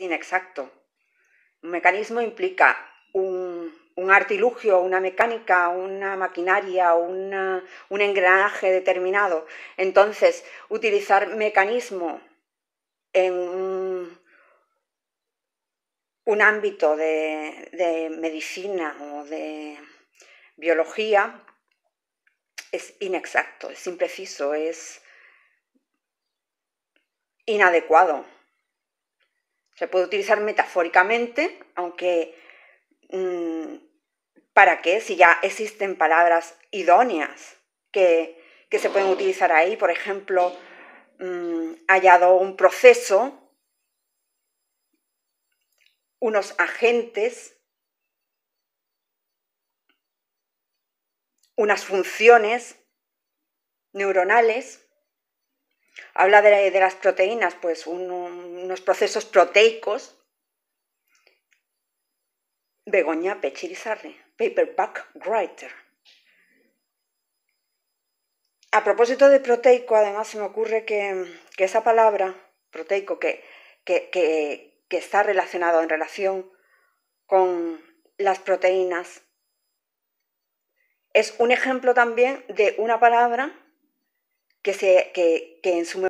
inexacto. Un mecanismo implica un, artilugio, una mecánica, una maquinaria, un engranaje determinado. Entonces, utilizar mecanismo en un, ámbito de, de medicina o de biología es inexacto, es impreciso, es inadecuado. Se puede utilizar metafóricamente, aunque mm, ¿para qué? Si ya existen palabras idóneas que, que se pueden utilizar ahí, por ejemplo, mm, hallado un proceso, unos agentes, unas funciones neuronales. Habla de, de las proteínas, pues unos procesos proteicos. Begoña Pechirizarre, paperback writer. A propósito de proteico, además se me ocurre que, esa palabra, proteico, que, que, está relacionado en relación con las proteínas, es un ejemplo también de una palabra que, se, que, que en su